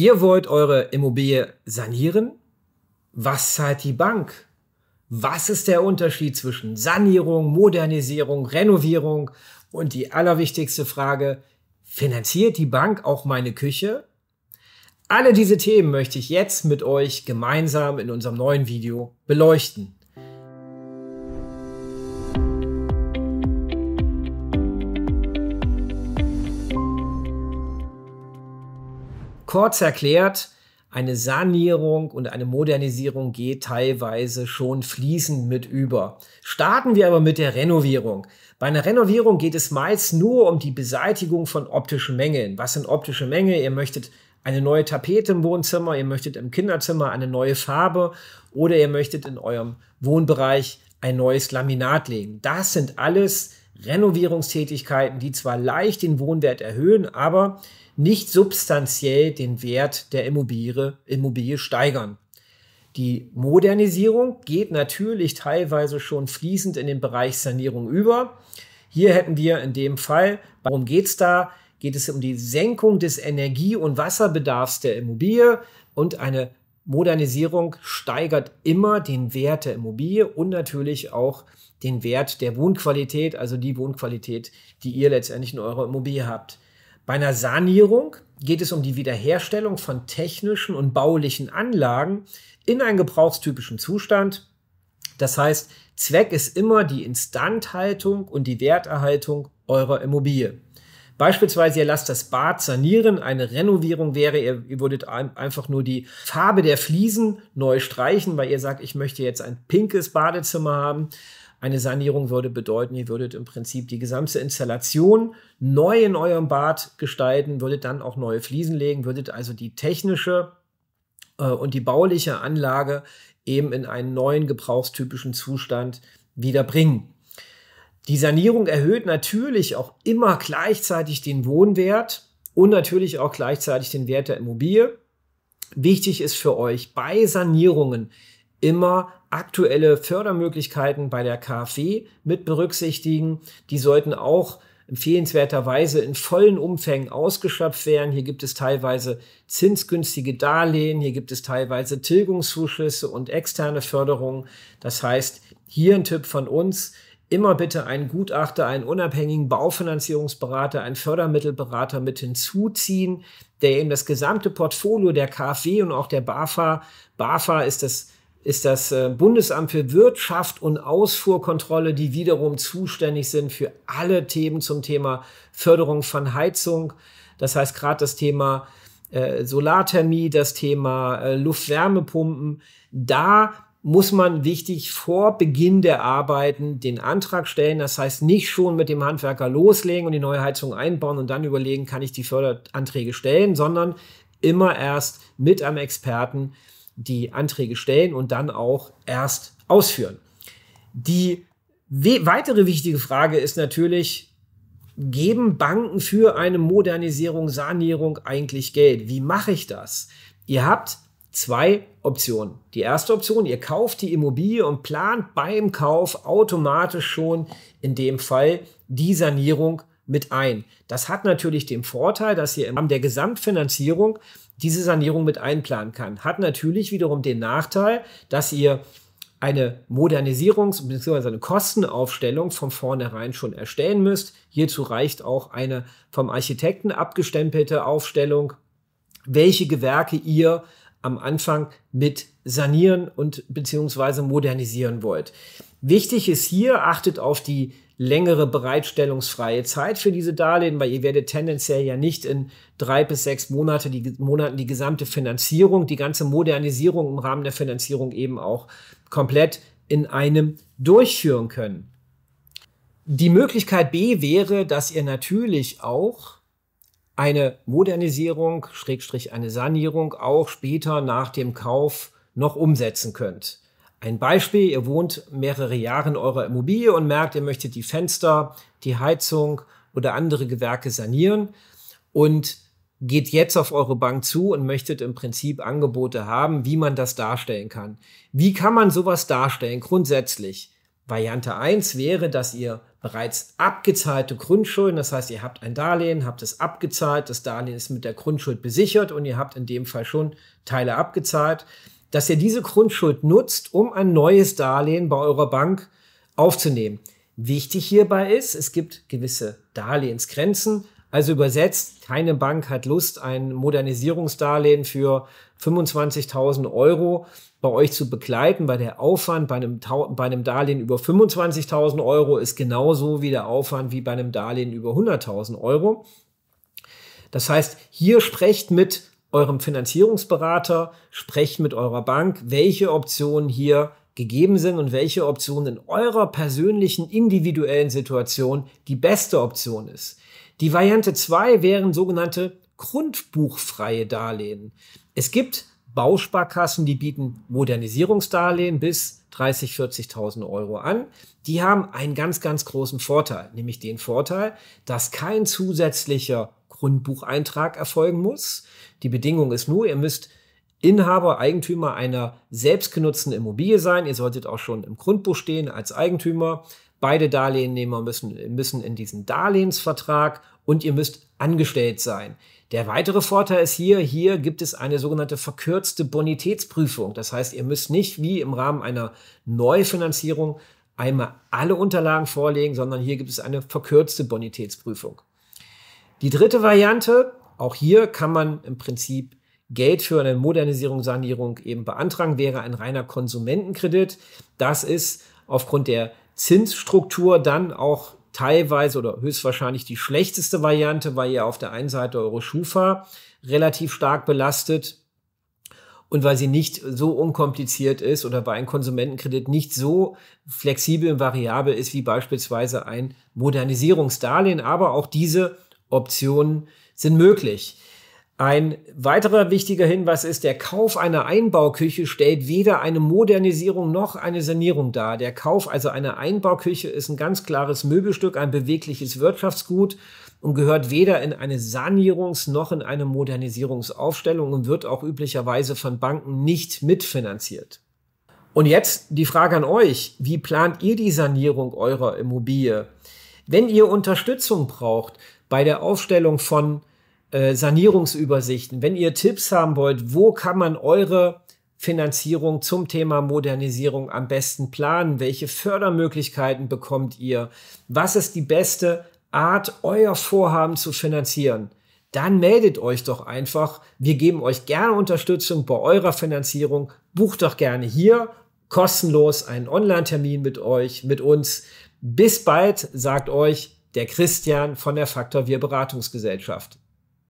Ihr wollt eure Immobilie sanieren? Was zahlt die Bank? Was ist der Unterschied zwischen Sanierung, Modernisierung, Renovierung? Und die allerwichtigste Frage, finanziert die Bank auch meine Küche? Alle diese Themen möchte ich jetzt mit euch gemeinsam in unserem neuen Video beleuchten. Kurz erklärt, eine Sanierung und eine Modernisierung geht teilweise schon fließend mit über. Starten wir aber mit der Renovierung. Bei einer Renovierung geht es meist nur um die Beseitigung von optischen Mängeln. Was sind optische Mängel? Ihr möchtet eine neue Tapete im Wohnzimmer, ihr möchtet im Kinderzimmer eine neue Farbe oder ihr möchtet in eurem Wohnbereich ein neues Laminat legen. Das sind alles Renovierungstätigkeiten, die zwar leicht den Wohnwert erhöhen, aber nicht substanziell den Wert der Immobilie, Immobilie steigern. Die Modernisierung geht natürlich teilweise schon fließend in den Bereich Sanierung über. Hier hätten wir in dem Fall, worum geht es da? Geht es um die Senkung des Energie- und Wasserbedarfs der Immobilie und eine Modernisierung steigert immer den Wert der Immobilie und natürlich auch den Wert der Wohnqualität, also die Wohnqualität, die ihr letztendlich in eurer Immobilie habt. Bei einer Sanierung geht es um die Wiederherstellung von technischen und baulichen Anlagen in einen gebrauchstypischen Zustand. Das heißt, Zweck ist immer die Instandhaltung und die Werterhaltung eurer Immobilie. Beispielsweise, ihr lasst das Bad sanieren, eine Renovierung wäre, ihr, würdet einfach nur die Farbe der Fliesen neu streichen, weil ihr sagt, ich möchte jetzt ein pinkes Badezimmer haben. Eine Sanierung würde bedeuten, ihr würdet im Prinzip die gesamte Installation neu in eurem Bad gestalten, würdet dann auch neue Fliesen legen, würdet also die technische äh, und die bauliche Anlage eben in einen neuen gebrauchstypischen Zustand wiederbringen. Die Sanierung erhöht natürlich auch immer gleichzeitig den Wohnwert und natürlich auch gleichzeitig den Wert der Immobilie. Wichtig ist für euch bei Sanierungen immer aktuelle Fördermöglichkeiten bei der KfW mit berücksichtigen. Die sollten auch empfehlenswerterweise in vollen Umfängen ausgeschöpft werden. Hier gibt es teilweise zinsgünstige Darlehen, hier gibt es teilweise Tilgungszuschüsse und externe Förderungen. Das heißt, hier ein Tipp von uns, immer bitte einen Gutachter, einen unabhängigen Baufinanzierungsberater, einen Fördermittelberater mit hinzuziehen, der eben das gesamte Portfolio der KfW und auch der BAFA, BAFA ist das ist das äh, Bundesamt für Wirtschaft und Ausfuhrkontrolle, die wiederum zuständig sind für alle Themen zum Thema Förderung von Heizung. Das heißt gerade das Thema äh, Solarthermie, das Thema äh, Luftwärmepumpen. Da muss man wichtig vor Beginn der Arbeiten den Antrag stellen. Das heißt, nicht schon mit dem Handwerker loslegen und die neue Heizung einbauen und dann überlegen, kann ich die Förderanträge stellen, sondern immer erst mit einem Experten die Anträge stellen und dann auch erst ausführen. Die weitere wichtige Frage ist natürlich, geben Banken für eine Modernisierung, Sanierung eigentlich Geld? Wie mache ich das? Ihr habt zwei Optionen. Die erste Option, ihr kauft die Immobilie und plant beim Kauf automatisch schon in dem Fall die Sanierung mit ein. Das hat natürlich den Vorteil, dass ihr im Rahmen der Gesamtfinanzierung diese Sanierung mit einplanen kann. Hat natürlich wiederum den Nachteil, dass ihr eine Modernisierungs- bzw. eine Kostenaufstellung von vornherein schon erstellen müsst. Hierzu reicht auch eine vom Architekten abgestempelte Aufstellung, welche Gewerke ihr am Anfang mit sanieren und beziehungsweise modernisieren wollt. Wichtig ist hier, achtet auf die längere bereitstellungsfreie Zeit für diese Darlehen, weil ihr werdet tendenziell ja nicht in drei bis sechs Monate, die, Monaten die gesamte Finanzierung, die ganze Modernisierung im Rahmen der Finanzierung eben auch komplett in einem durchführen können. Die Möglichkeit B wäre, dass ihr natürlich auch eine Modernisierung, Schrägstrich eine Sanierung auch später nach dem Kauf noch umsetzen könnt. Ein Beispiel, ihr wohnt mehrere Jahre in eurer Immobilie und merkt, ihr möchtet die Fenster, die Heizung oder andere Gewerke sanieren und geht jetzt auf eure Bank zu und möchtet im Prinzip Angebote haben, wie man das darstellen kann. Wie kann man sowas darstellen grundsätzlich? Variante 1 wäre, dass ihr bereits abgezahlte Grundschulden. Das heißt, ihr habt ein Darlehen, habt es abgezahlt, das Darlehen ist mit der Grundschuld besichert und ihr habt in dem Fall schon Teile abgezahlt, dass ihr diese Grundschuld nutzt, um ein neues Darlehen bei eurer Bank aufzunehmen. Wichtig hierbei ist, es gibt gewisse Darlehensgrenzen, also übersetzt, keine Bank hat Lust, ein Modernisierungsdarlehen für 25.000 Euro bei euch zu begleiten, weil der Aufwand bei einem, bei einem Darlehen über 25.000 Euro ist genauso wie der Aufwand wie bei einem Darlehen über 100.000 Euro. Das heißt, hier sprecht mit eurem Finanzierungsberater, sprecht mit eurer Bank, welche Optionen hier gegeben sind und welche Option in eurer persönlichen individuellen Situation die beste Option ist. Die Variante 2 wären sogenannte grundbuchfreie Darlehen. Es gibt Bausparkassen, die bieten Modernisierungsdarlehen bis 30, 40.000 Euro an. Die haben einen ganz, ganz großen Vorteil, nämlich den Vorteil, dass kein zusätzlicher Grundbucheintrag erfolgen muss. Die Bedingung ist nur, ihr müsst Inhaber, Eigentümer einer selbstgenutzten Immobilie sein. Ihr solltet auch schon im Grundbuch stehen als Eigentümer. Beide Darlehennehmer müssen, müssen in diesen Darlehensvertrag und ihr müsst angestellt sein. Der weitere Vorteil ist hier, hier gibt es eine sogenannte verkürzte Bonitätsprüfung. Das heißt, ihr müsst nicht wie im Rahmen einer Neufinanzierung einmal alle Unterlagen vorlegen, sondern hier gibt es eine verkürzte Bonitätsprüfung. Die dritte Variante, auch hier kann man im Prinzip Geld für eine Modernisierung, Sanierung eben beantragen, wäre ein reiner Konsumentenkredit. Das ist aufgrund der Zinsstruktur dann auch teilweise oder höchstwahrscheinlich die schlechteste Variante, weil ihr auf der einen Seite eure Schufa relativ stark belastet und weil sie nicht so unkompliziert ist oder weil ein Konsumentenkredit nicht so flexibel und variabel ist wie beispielsweise ein Modernisierungsdarlehen. Aber auch diese Optionen sind möglich. Ein weiterer wichtiger Hinweis ist, der Kauf einer Einbauküche stellt weder eine Modernisierung noch eine Sanierung dar. Der Kauf also einer Einbauküche ist ein ganz klares Möbelstück, ein bewegliches Wirtschaftsgut und gehört weder in eine Sanierungs- noch in eine Modernisierungsaufstellung und wird auch üblicherweise von Banken nicht mitfinanziert. Und jetzt die Frage an euch, wie plant ihr die Sanierung eurer Immobilie? Wenn ihr Unterstützung braucht bei der Aufstellung von äh, Sanierungsübersichten, wenn ihr Tipps haben wollt, wo kann man eure Finanzierung zum Thema Modernisierung am besten planen? Welche Fördermöglichkeiten bekommt ihr? Was ist die beste Art, euer Vorhaben zu finanzieren? Dann meldet euch doch einfach. Wir geben euch gerne Unterstützung bei eurer Finanzierung. Bucht doch gerne hier kostenlos einen Online-Termin mit euch, mit uns. Bis bald, sagt euch der Christian von der Faktor Wir Beratungsgesellschaft.